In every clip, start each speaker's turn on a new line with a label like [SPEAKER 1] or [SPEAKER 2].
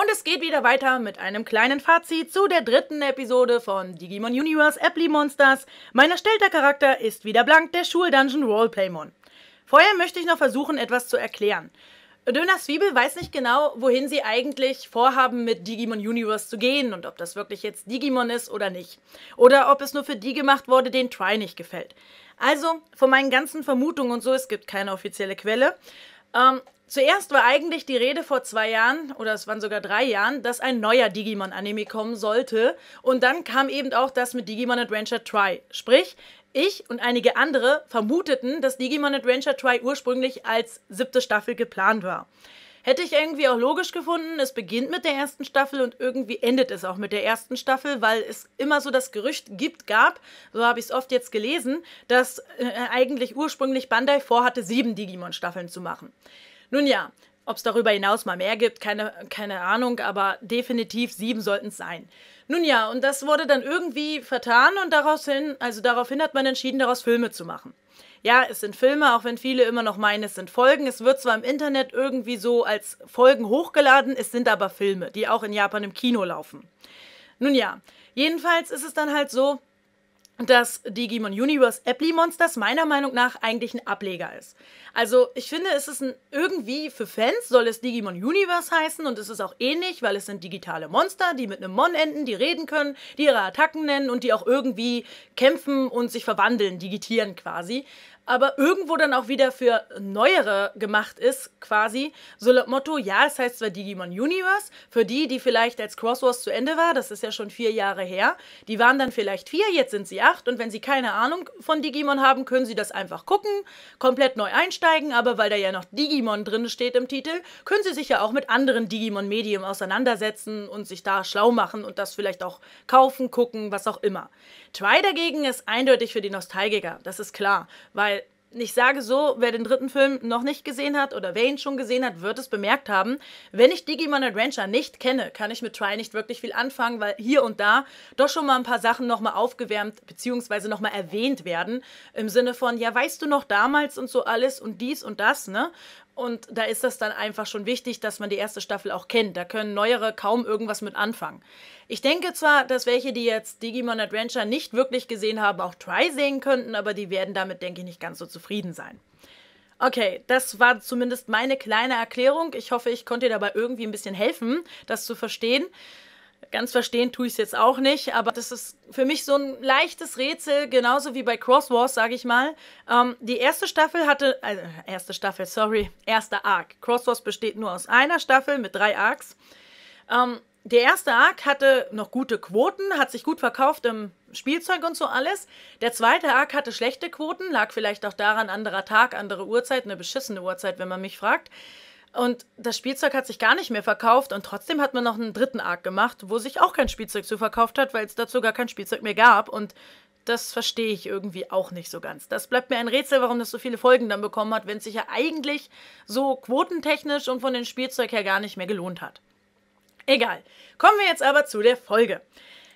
[SPEAKER 1] Und es geht wieder weiter mit einem kleinen Fazit zu der dritten Episode von Digimon Universe Apply Monsters. Mein erstellter Charakter ist wieder blank, der Schuldungeon Roleplaymon. Vorher möchte ich noch versuchen, etwas zu erklären. Döner Zwiebel weiß nicht genau, wohin sie eigentlich vorhaben, mit Digimon Universe zu gehen und ob das wirklich jetzt Digimon ist oder nicht. Oder ob es nur für die gemacht wurde, denen Try nicht gefällt. Also, von meinen ganzen Vermutungen und so, es gibt keine offizielle Quelle, ähm, zuerst war eigentlich die Rede vor zwei Jahren, oder es waren sogar drei Jahren, dass ein neuer Digimon-Anime kommen sollte. Und dann kam eben auch das mit Digimon Adventure Try. Sprich, ich und einige andere vermuteten, dass Digimon Adventure Try ursprünglich als siebte Staffel geplant war. Hätte ich irgendwie auch logisch gefunden, es beginnt mit der ersten Staffel und irgendwie endet es auch mit der ersten Staffel, weil es immer so das Gerücht gibt, gab, so habe ich es oft jetzt gelesen, dass äh, eigentlich ursprünglich Bandai vorhatte, sieben Digimon-Staffeln zu machen. Nun ja, ob es darüber hinaus mal mehr gibt, keine, keine Ahnung, aber definitiv sieben sollten es sein. Nun ja, und das wurde dann irgendwie vertan und daraufhin, also daraufhin hat man entschieden, daraus Filme zu machen ja, es sind Filme, auch wenn viele immer noch meinen, es sind Folgen. Es wird zwar im Internet irgendwie so als Folgen hochgeladen, es sind aber Filme, die auch in Japan im Kino laufen. Nun ja, jedenfalls ist es dann halt so, dass Digimon Universe Apply Monsters meiner Meinung nach eigentlich ein Ableger ist. Also ich finde, es ist ein, irgendwie für Fans soll es Digimon Universe heißen und es ist auch ähnlich, weil es sind digitale Monster, die mit einem Mon enden, die reden können, die ihre Attacken nennen und die auch irgendwie kämpfen und sich verwandeln, digitieren quasi aber irgendwo dann auch wieder für neuere gemacht ist, quasi. So laut Motto, ja, es heißt zwar Digimon Universe, für die, die vielleicht als Crosswars zu Ende war, das ist ja schon vier Jahre her, die waren dann vielleicht vier, jetzt sind sie acht und wenn sie keine Ahnung von Digimon haben, können sie das einfach gucken, komplett neu einsteigen, aber weil da ja noch Digimon drin steht im Titel, können sie sich ja auch mit anderen Digimon-Medien auseinandersetzen und sich da schlau machen und das vielleicht auch kaufen, gucken, was auch immer. Try dagegen ist eindeutig für die Nostalgiker, das ist klar, weil ich sage so, wer den dritten Film noch nicht gesehen hat oder wer ihn schon gesehen hat, wird es bemerkt haben. Wenn ich Digimon Adventure nicht kenne, kann ich mit Try nicht wirklich viel anfangen, weil hier und da doch schon mal ein paar Sachen nochmal aufgewärmt bzw. nochmal erwähnt werden. Im Sinne von, ja, weißt du noch damals und so alles und dies und das, ne? Und da ist das dann einfach schon wichtig, dass man die erste Staffel auch kennt. Da können Neuere kaum irgendwas mit anfangen. Ich denke zwar, dass welche, die jetzt Digimon Adventure nicht wirklich gesehen haben, auch Try sehen könnten, aber die werden damit, denke ich, nicht ganz so zufrieden sein. Okay, das war zumindest meine kleine Erklärung. Ich hoffe, ich konnte dir dabei irgendwie ein bisschen helfen, das zu verstehen. Ganz verstehen tue ich es jetzt auch nicht, aber das ist für mich so ein leichtes Rätsel, genauso wie bei Cross Wars, sage ich mal. Ähm, die erste Staffel hatte, also erste Staffel, sorry, erster Arc. Cross Wars besteht nur aus einer Staffel mit drei Arcs. Ähm, der erste Arc hatte noch gute Quoten, hat sich gut verkauft im Spielzeug und so alles. Der zweite Arc hatte schlechte Quoten, lag vielleicht auch daran, anderer Tag, andere Uhrzeit, eine beschissene Uhrzeit, wenn man mich fragt. Und das Spielzeug hat sich gar nicht mehr verkauft und trotzdem hat man noch einen dritten Arc gemacht, wo sich auch kein Spielzeug zu verkauft hat, weil es dazu gar kein Spielzeug mehr gab. Und das verstehe ich irgendwie auch nicht so ganz. Das bleibt mir ein Rätsel, warum das so viele Folgen dann bekommen hat, wenn es sich ja eigentlich so quotentechnisch und von dem Spielzeug her gar nicht mehr gelohnt hat. Egal. Kommen wir jetzt aber zu der Folge.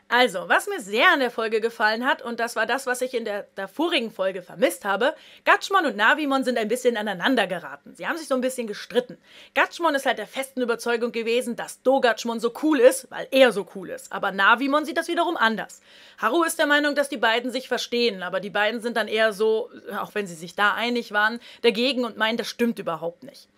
[SPEAKER 1] Also, was mir sehr an der Folge gefallen hat, und das war das, was ich in der, der vorigen Folge vermisst habe, Gatschmon und Navimon sind ein bisschen aneinander geraten. Sie haben sich so ein bisschen gestritten. Gatschmon ist halt der festen Überzeugung gewesen, dass Dogatschmon so cool ist, weil er so cool ist. Aber Navimon sieht das wiederum anders. Haru ist der Meinung, dass die beiden sich verstehen, aber die beiden sind dann eher so, auch wenn sie sich da einig waren, dagegen und meinen, das stimmt überhaupt nicht.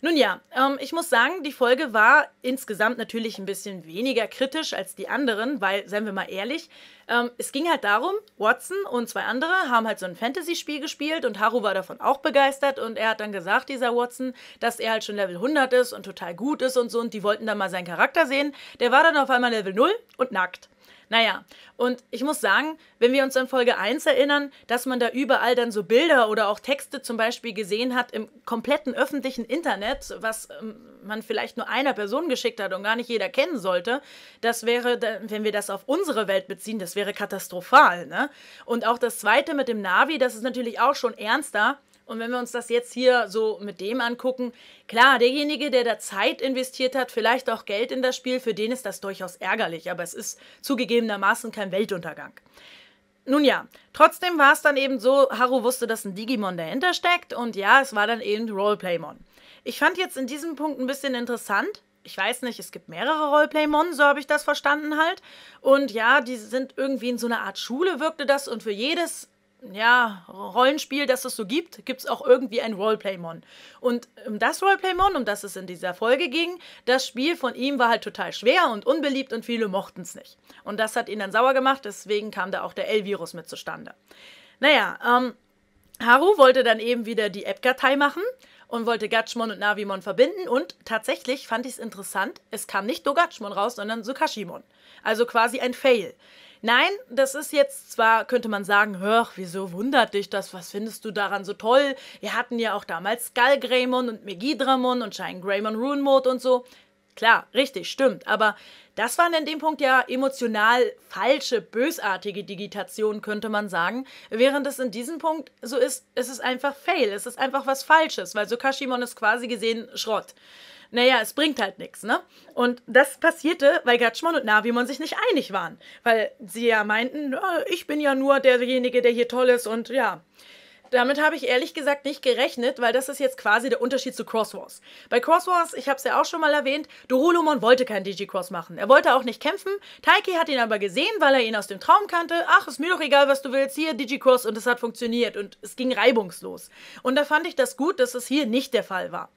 [SPEAKER 1] Nun ja, ähm, ich muss sagen, die Folge war insgesamt natürlich ein bisschen weniger kritisch als die anderen, weil, seien wir mal ehrlich, ähm, es ging halt darum, Watson und zwei andere haben halt so ein Fantasy-Spiel gespielt und Haru war davon auch begeistert und er hat dann gesagt, dieser Watson, dass er halt schon Level 100 ist und total gut ist und so und die wollten dann mal seinen Charakter sehen. Der war dann auf einmal Level 0 und nackt. Naja, und ich muss sagen, wenn wir uns an Folge 1 erinnern, dass man da überall dann so Bilder oder auch Texte zum Beispiel gesehen hat im kompletten öffentlichen Internet, was ähm, man vielleicht nur einer Person geschickt hat und gar nicht jeder kennen sollte, das wäre, wenn wir das auf unsere Welt beziehen, das wäre katastrophal. Ne? Und auch das Zweite mit dem Navi, das ist natürlich auch schon ernster und wenn wir uns das jetzt hier so mit dem angucken, klar, derjenige, der da Zeit investiert hat, vielleicht auch Geld in das Spiel, für den ist das durchaus ärgerlich, aber es ist zugegebenermaßen kein Weltuntergang. Nun ja, trotzdem war es dann eben so, Haru wusste, dass ein Digimon dahinter steckt und ja, es war dann eben Roleplaymon. Ich fand jetzt in diesem Punkt ein bisschen interessant, ich weiß nicht, es gibt mehrere Roleplaymon, so habe ich das verstanden halt. Und ja, die sind irgendwie in so einer Art Schule, wirkte das. Und für jedes ja, Rollenspiel, das es so gibt, gibt es auch irgendwie ein Roleplay-Mon. Und ähm, das Roleplay-Mon, um das es in dieser Folge ging, das Spiel von ihm war halt total schwer und unbeliebt und viele mochten es nicht. Und das hat ihn dann sauer gemacht, deswegen kam da auch der L-Virus mit zustande. Naja, ähm, Haru wollte dann eben wieder die App-Kartei machen und wollte Gatchmon und Navimon verbinden und tatsächlich fand ich es interessant, es kam nicht Dogatschmon raus, sondern Sukashimon. Also quasi ein Fail. Nein, das ist jetzt zwar, könnte man sagen, hör, wieso wundert dich das? Was findest du daran so toll? Wir hatten ja auch damals Skull Greymon und Megidramon und Shine Greymon Rune Mode und so. Klar, richtig, stimmt. Aber das waren in dem Punkt ja emotional falsche, bösartige Digitationen, könnte man sagen. Während es in diesem Punkt so ist, es ist einfach Fail. Es ist einfach was Falsches, weil so Kashimon ist quasi gesehen Schrott naja, es bringt halt nichts, ne? Und das passierte, weil Gatschmann und Navimon sich nicht einig waren, weil sie ja meinten, ich bin ja nur derjenige, der hier toll ist und ja. Damit habe ich ehrlich gesagt nicht gerechnet, weil das ist jetzt quasi der Unterschied zu Cross Wars. Bei Cross Wars, ich habe es ja auch schon mal erwähnt, Dorulumon wollte kein Digicross machen. Er wollte auch nicht kämpfen. Taiki hat ihn aber gesehen, weil er ihn aus dem Traum kannte. Ach, ist mir doch egal, was du willst, hier Digicross und es hat funktioniert und es ging reibungslos. Und da fand ich das gut, dass es hier nicht der Fall war.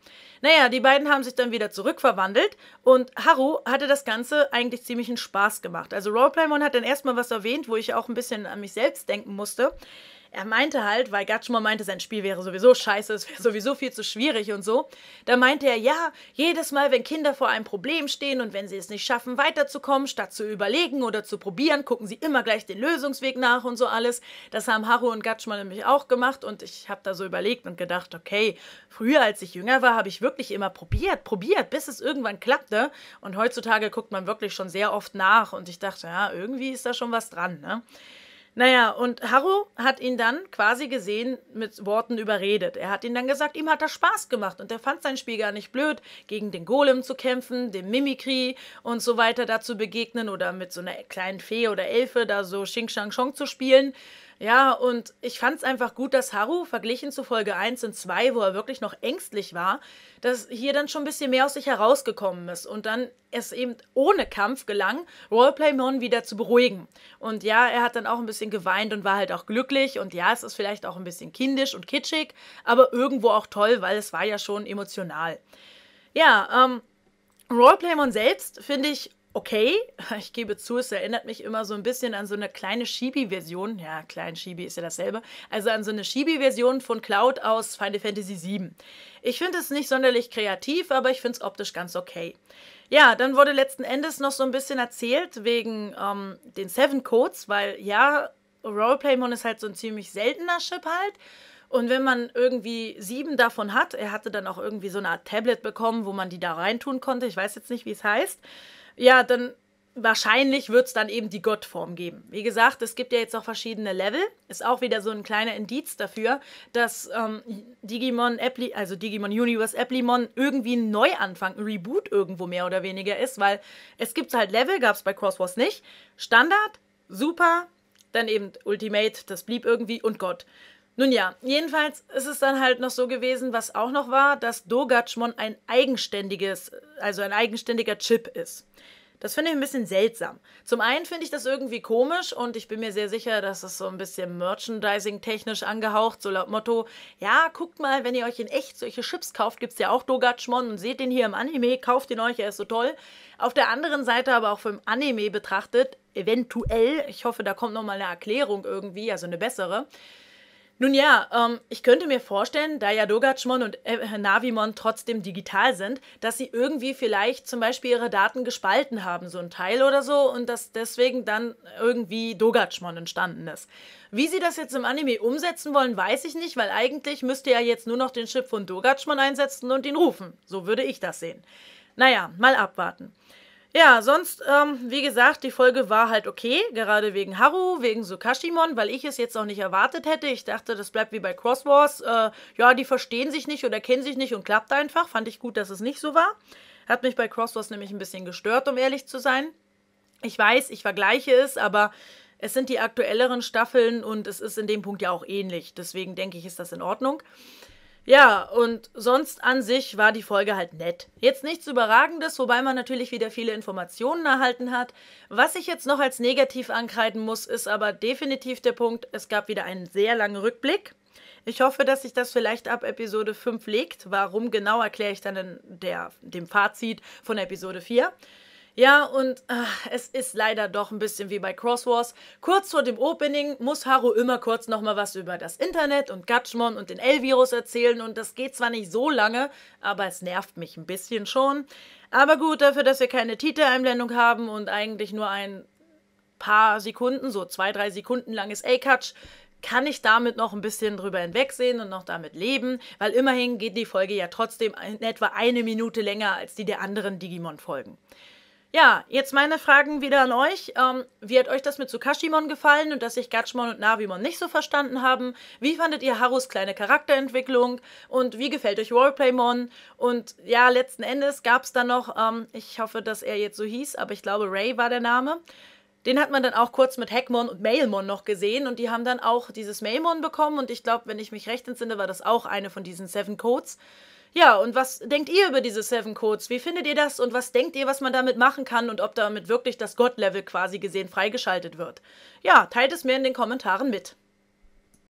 [SPEAKER 1] Naja, die beiden haben sich dann wieder zurückverwandelt und Haru hatte das Ganze eigentlich ziemlich einen Spaß gemacht. Also Roleplaymon hat dann erstmal was erwähnt, wo ich auch ein bisschen an mich selbst denken musste er meinte halt, weil Gatschmor meinte, sein Spiel wäre sowieso scheiße, es wäre sowieso viel zu schwierig und so, da meinte er, ja, jedes Mal, wenn Kinder vor einem Problem stehen und wenn sie es nicht schaffen, weiterzukommen, statt zu überlegen oder zu probieren, gucken sie immer gleich den Lösungsweg nach und so alles. Das haben Haru und Gatschmor nämlich auch gemacht und ich habe da so überlegt und gedacht, okay, früher, als ich jünger war, habe ich wirklich immer probiert, probiert, bis es irgendwann klappte und heutzutage guckt man wirklich schon sehr oft nach und ich dachte, ja, irgendwie ist da schon was dran, ne? Naja, und Harro hat ihn dann quasi gesehen mit Worten überredet. Er hat ihn dann gesagt, ihm hat das Spaß gemacht und er fand sein Spiel gar nicht blöd, gegen den Golem zu kämpfen, dem Mimikry und so weiter da zu begegnen oder mit so einer kleinen Fee oder Elfe da so Xing Shang Chong zu spielen. Ja, und ich fand es einfach gut, dass Haru, verglichen zu Folge 1 und 2, wo er wirklich noch ängstlich war, dass hier dann schon ein bisschen mehr aus sich herausgekommen ist und dann es eben ohne Kampf gelang, Roleplaymon wieder zu beruhigen. Und ja, er hat dann auch ein bisschen geweint und war halt auch glücklich und ja, es ist vielleicht auch ein bisschen kindisch und kitschig, aber irgendwo auch toll, weil es war ja schon emotional. Ja, ähm, Roleplaymon selbst finde ich okay, ich gebe zu, es erinnert mich immer so ein bisschen an so eine kleine Shibi-Version. Ja, klein Shibi ist ja dasselbe. Also an so eine Shibi-Version von Cloud aus Final Fantasy VII. Ich finde es nicht sonderlich kreativ, aber ich finde es optisch ganz okay. Ja, dann wurde letzten Endes noch so ein bisschen erzählt wegen ähm, den Seven Codes, weil ja, Roleplay-Mon ist halt so ein ziemlich seltener Chip halt. Und wenn man irgendwie sieben davon hat, er hatte dann auch irgendwie so eine Art Tablet bekommen, wo man die da reintun konnte. Ich weiß jetzt nicht, wie es heißt ja, dann wahrscheinlich wird es dann eben die Gottform geben. Wie gesagt, es gibt ja jetzt auch verschiedene Level. Ist auch wieder so ein kleiner Indiz dafür, dass ähm, Digimon Appli also Digimon Universe Applimon irgendwie ein Neuanfang, ein Reboot irgendwo mehr oder weniger ist, weil es gibt halt Level, gab es bei Crosswars nicht. Standard, Super, dann eben Ultimate, das blieb irgendwie und Gott. Nun ja, jedenfalls ist es dann halt noch so gewesen, was auch noch war, dass Dogachmon ein eigenständiges, also ein eigenständiger Chip ist. Das finde ich ein bisschen seltsam. Zum einen finde ich das irgendwie komisch und ich bin mir sehr sicher, dass es so ein bisschen Merchandising-technisch angehaucht, so laut Motto, ja, guckt mal, wenn ihr euch in echt solche Chips kauft, gibt es ja auch Dogachmon und seht den hier im Anime, kauft ihn euch, er ist so toll. Auf der anderen Seite aber auch vom Anime betrachtet, eventuell, ich hoffe, da kommt nochmal eine Erklärung irgendwie, also eine bessere, nun ja, ähm, ich könnte mir vorstellen, da ja Dogachmon und äh, Navimon trotzdem digital sind, dass sie irgendwie vielleicht zum Beispiel ihre Daten gespalten haben, so ein Teil oder so, und dass deswegen dann irgendwie Dogachmon entstanden ist. Wie sie das jetzt im Anime umsetzen wollen, weiß ich nicht, weil eigentlich müsste ja jetzt nur noch den Chip von Dogachmon einsetzen und ihn rufen. So würde ich das sehen. Naja, mal abwarten. Ja, sonst, ähm, wie gesagt, die Folge war halt okay, gerade wegen Haru, wegen Sukashimon, weil ich es jetzt auch nicht erwartet hätte. Ich dachte, das bleibt wie bei Cross Wars. Äh, ja, die verstehen sich nicht oder kennen sich nicht und klappt einfach. Fand ich gut, dass es nicht so war. Hat mich bei Cross Wars nämlich ein bisschen gestört, um ehrlich zu sein. Ich weiß, ich vergleiche es, aber es sind die aktuelleren Staffeln und es ist in dem Punkt ja auch ähnlich. Deswegen denke ich, ist das in Ordnung. Ja, und sonst an sich war die Folge halt nett. Jetzt nichts Überragendes, wobei man natürlich wieder viele Informationen erhalten hat. Was ich jetzt noch als negativ ankreiden muss, ist aber definitiv der Punkt, es gab wieder einen sehr langen Rückblick. Ich hoffe, dass sich das vielleicht ab Episode 5 legt. Warum genau erkläre ich dann in der, dem Fazit von Episode 4. Ja, und ach, es ist leider doch ein bisschen wie bei Crosswars. Kurz vor dem Opening muss Haru immer kurz nochmal was über das Internet und Gatchmon und den L-Virus erzählen und das geht zwar nicht so lange, aber es nervt mich ein bisschen schon. Aber gut, dafür, dass wir keine Titeleinblendung haben und eigentlich nur ein paar Sekunden, so zwei, drei Sekunden langes A-Catch, kann ich damit noch ein bisschen drüber hinwegsehen und noch damit leben, weil immerhin geht die Folge ja trotzdem in etwa eine Minute länger als die der anderen Digimon-Folgen. Ja, jetzt meine Fragen wieder an euch. Ähm, wie hat euch das mit Tsukashimon gefallen und dass sich Gatchmon und Navimon nicht so verstanden haben? Wie fandet ihr Harus kleine Charakterentwicklung? Und wie gefällt euch Roleplaymon? Und ja, letzten Endes gab es dann noch, ähm, ich hoffe, dass er jetzt so hieß, aber ich glaube, Ray war der Name. Den hat man dann auch kurz mit Heckmon und Mailmon noch gesehen und die haben dann auch dieses Mailmon bekommen und ich glaube, wenn ich mich recht entsinne, war das auch eine von diesen Seven Codes. Ja, und was denkt ihr über diese Seven Codes? Wie findet ihr das und was denkt ihr, was man damit machen kann und ob damit wirklich das God-Level quasi gesehen freigeschaltet wird? Ja, teilt es mir in den Kommentaren mit.